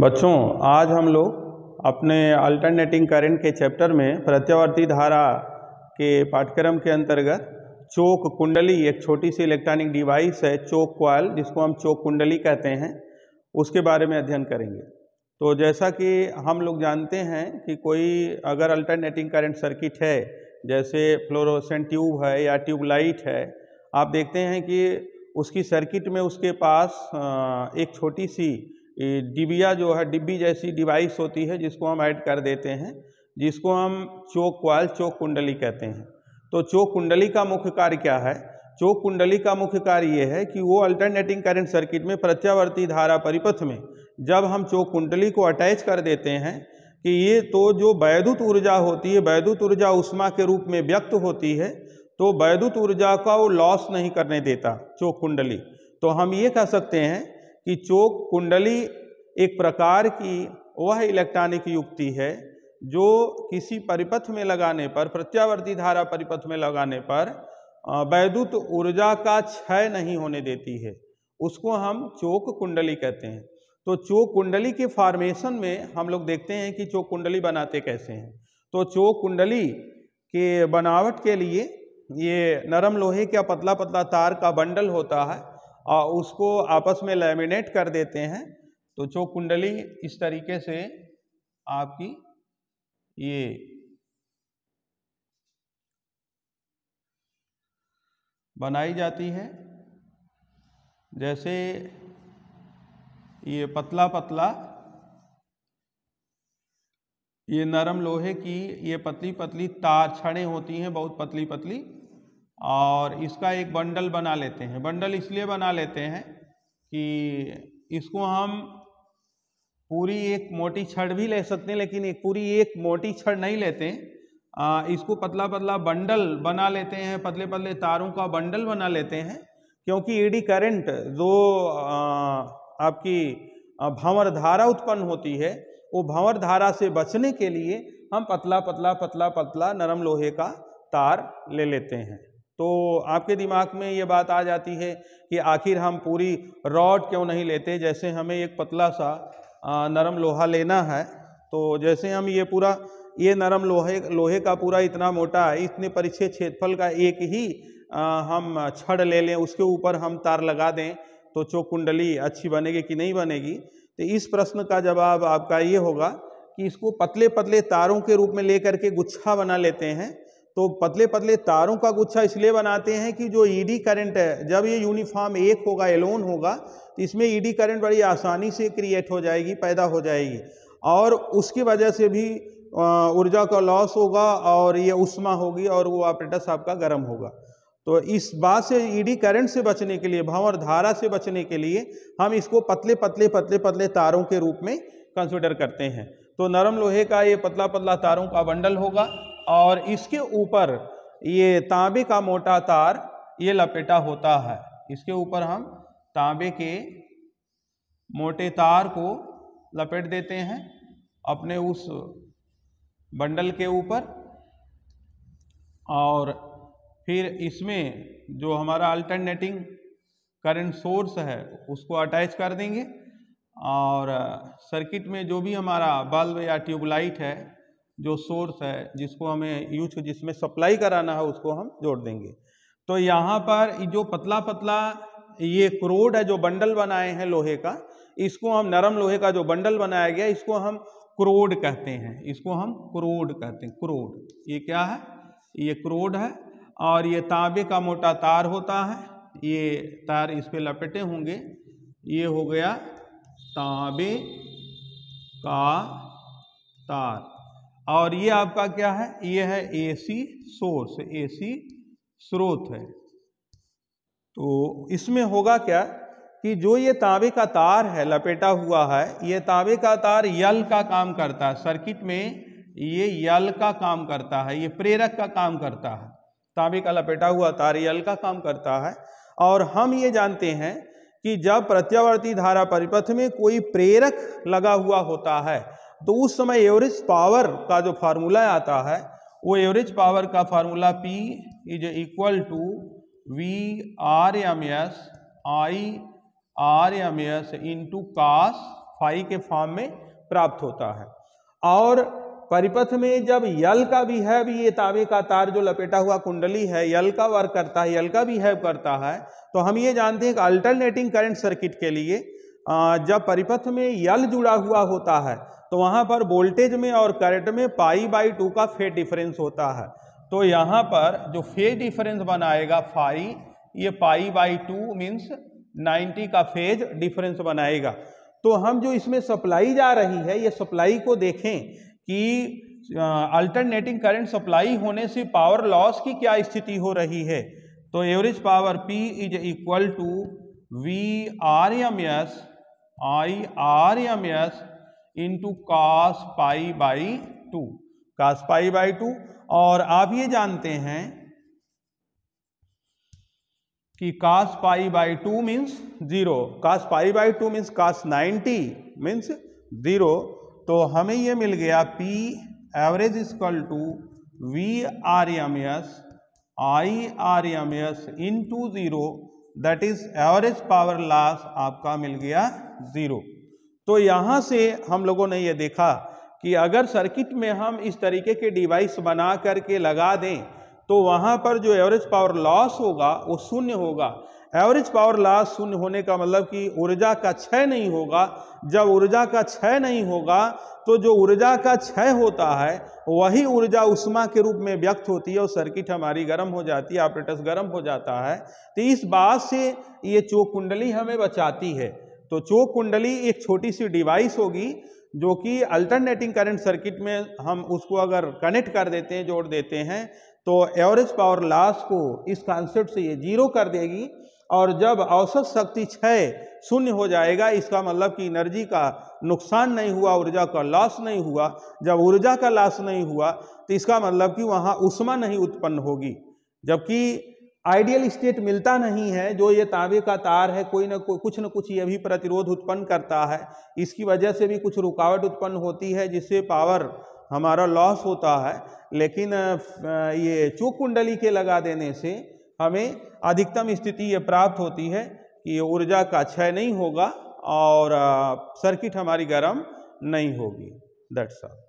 बच्चों आज हम लोग अपने अल्टरनेटिंग करंट के चैप्टर में प्रत्यावर्ती धारा के पाठ्यक्रम के अंतर्गत चोक कुंडली एक छोटी सी इलेक्ट्रॉनिक डिवाइस है चोक क्वाल जिसको हम चोक कुंडली कहते हैं उसके बारे में अध्ययन करेंगे तो जैसा कि हम लोग जानते हैं कि कोई अगर अल्टरनेटिंग करंट सर्किट है जैसे फ्लोरोसेंट ट्यूब है या ट्यूबलाइट है आप देखते हैं कि उसकी सर्किट में उसके पास एक छोटी सी डिबिया जो है डिब्बी जैसी डिवाइस होती है जिसको हम ऐड कर देते हैं जिसको हम चोक क्वाल चोक कुंडली कहते हैं तो चोक कुंडली का मुख्य कार्य क्या है चोक कुंडली का मुख्य कार्य यह है कि वो अल्टरनेटिंग करंट सर्किट में प्रत्यावर्ती धारा परिपथ में जब हम चोक कुंडली को अटैच कर देते हैं कि ये तो जो वैद्युत ऊर्जा होती है वैद्युत ऊर्जा उष्मा के रूप में व्यक्त होती है तो वैद्युत ऊर्जा का वो लॉस नहीं करने देता चोक कुंडली तो हम ये कह सकते हैं कि चोक कुंडली एक प्रकार की वह इलेक्ट्रॉनिक युक्ति है जो किसी परिपथ में लगाने पर प्रत्यावर्ती धारा परिपथ में लगाने पर वैद्युत ऊर्जा का क्षय नहीं होने देती है उसको हम चोक कुंडली कहते हैं तो चोक कुंडली के फॉर्मेशन में हम लोग देखते हैं कि चोक कुंडली बनाते कैसे हैं तो चोक कुंडली के बनावट के लिए ये नरम लोहे का पतला पतला तार का बंडल होता है और उसको आपस में लैमिनेट कर देते हैं तो जो कुंडली इस तरीके से आपकी ये बनाई जाती है जैसे ये पतला पतला ये नरम लोहे की ये पतली पतली तार छड़ें होती हैं बहुत पतली पतली और इसका एक बंडल बना लेते हैं बंडल इसलिए बना लेते हैं कि इसको हम पूरी एक मोटी छड़ भी ले सकते हैं लेकिन एक पूरी एक मोटी छड़ नहीं लेते आ, इसको पतला पतला बंडल बना लेते हैं पतले पतले तारों का बंडल बना लेते हैं क्योंकि ईडी करंट जो आपकी भंवर धारा उत्पन्न होती है वो भंवर धारा से बचने के लिए हम पतला पतला पतला पतला नरम लोहे का तार ले लेते हैं तो आपके दिमाग में ये बात आ जाती है कि आखिर हम पूरी रॉड क्यों नहीं लेते जैसे हमें एक पतला सा नरम लोहा लेना है तो जैसे हम ये पूरा ये नरम लोहे लोहे का पूरा इतना मोटा है इतने परिच्छेद क्षेत्रफल का एक ही आ, हम छड़ ले लें उसके ऊपर हम तार लगा दें तो चौक कुंडली अच्छी बनेगी कि नहीं बनेगी तो इस प्रश्न का जवाब आपका ये होगा कि इसको पतले पतले तारों के रूप में ले करके गुच्छा बना लेते हैं तो पतले पतले तारों का गुच्छा इसलिए बनाते हैं कि जो ईडी e करंट है जब ये यूनिफॉर्म एक होगा एलोन होगा तो इसमें ईडी e करंट बड़ी आसानी से क्रिएट हो जाएगी पैदा हो जाएगी और उसकी वजह से भी ऊर्जा का लॉस होगा और ये उष्मा होगी और वो ऑपरेटस आपका गर्म होगा तो इस बात से ईडी e करंट से बचने के लिए भाव और धारा से बचने के लिए हम इसको पतले पतले पतले पतले तारों के रूप में कंसिडर करते हैं तो नरम लोहे का ये पतला पतला तारों का बंडल होगा और इसके ऊपर ये तांबे का मोटा तार ये लपेटा होता है इसके ऊपर हम तांबे के मोटे तार को लपेट देते हैं अपने उस बंडल के ऊपर और फिर इसमें जो हमारा अल्टरनेटिंग करंट सोर्स है उसको अटैच कर देंगे और सर्किट में जो भी हमारा बल्ब या ट्यूबलाइट है जो सोर्स है जिसको हमें यूज जिसमें सप्लाई कराना है उसको हम जोड़ देंगे तो यहाँ पर जो पतला पतला ये क्रोड है जो बंडल बनाए हैं लोहे का इसको हम नरम लोहे का जो बंडल बनाया गया इसको हम क्रोड कहते हैं इसको हम क्रोड कहते हैं क्रोड ये क्या है ये क्रोड है और ये तांबे का मोटा तार होता है ये तार इस पर लपेटे होंगे ये हो गया तांबे का तार और ये आपका क्या है ये है एसी सोर्स एसी स्रोत है तो इसमें होगा क्या कि जो ये तांबे का तार है लपेटा हुआ है ये तांबे का तार यल का काम करता है सर्किट में ये यल का काम करता है ये प्रेरक का काम करता है तांबे का लपेटा हुआ तार यल का काम करता है और हम ये जानते हैं कि जब प्रत्यावर्ती धारा परिपथ में कोई प्रेरक लगा हुआ होता है तो उस समय एवरेज पावर का जो फार्मूला आता है वो एवरेज पावर का formula P is equal to V R M S I R M S into cos phi के फॉर्म में प्राप्त होता है और परिपथ में जब यल का भी है भी ये तांबे का तार जो लपेटा हुआ कुंडली है यल का वर्क करता है यल का भी हैव करता है तो हम ये जानते हैं कि अल्टरनेटिंग करंट सर्किट के लिए जब परिपथ में यल जुड़ा हुआ होता है तो वहाँ पर वोल्टेज में और करंट में पाई बाई टू का फेज डिफरेंस होता है तो यहाँ पर जो फेज डिफरेंस बनाएगा फाई ये पाई बाई टू मीन्स 90 का फेज डिफरेंस बनाएगा तो हम जो इसमें सप्लाई जा रही है ये सप्लाई को देखें कि अल्टरनेटिंग करंट सप्लाई होने से पावर लॉस की क्या स्थिति हो रही है तो average power P is equal to V R M S I R M S into cos pi by two cos pi by two और आप ये जानते हैं कि cos pi by two means zero cos pi by two means cos ninety means zero तो हमें ये मिल गया P average is equal to V R M S I R M S into zero that is average power loss आपका मिल गया zero तो यहाँ से हम लोगों ने ये देखा कि अगर सर्किट में हम इस तरीके के डिवाइस बना करके लगा दें तो वहाँ पर जो एवरेज पावर लॉस होगा वो शून्य होगा एवरेज पावर लॉस शून्य होने का मतलब कि ऊर्जा का क्षय नहीं होगा जब ऊर्जा का क्षय नहीं होगा तो जो ऊर्जा का क्षय होता है वही ऊर्जा उष्मा के रूप में व्यक्त होती है और सर्किट हमारी गर्म हो जाती है ऑपरेटस गर्म हो जाता है तो इस बात से ये चो कुंडली हमें बचाती है तो चोक कुंडली एक छोटी सी डिवाइस होगी जो कि अल्टरनेटिंग करंट सर्किट में हम उसको अगर कनेक्ट कर देते हैं जोड़ देते हैं तो एवरेज पावर लॉस को इस कॉन्सेप्ट से ये जीरो कर देगी और जब औसत शक्ति क्षय शून्य हो जाएगा इसका मतलब कि एनर्जी का नुकसान नहीं हुआ ऊर्जा का लॉस नहीं हुआ जब ऊर्जा का लॉस नहीं हुआ तो इसका मतलब कि वहाँ उष्मा नहीं उत्पन्न होगी जबकि आइडियल स्टेट मिलता नहीं है जो ये तांबे का तार है कोई ना कोई कुछ ना कुछ ये भी प्रतिरोध उत्पन्न करता है इसकी वजह से भी कुछ रुकावट उत्पन्न होती है जिससे पावर हमारा लॉस होता है लेकिन ये चूक कुंडली के लगा देने से हमें अधिकतम स्थिति ये प्राप्त होती है कि ऊर्जा का क्षय नहीं होगा और सर्किट हमारी गर्म नहीं होगी दैट्स ऑल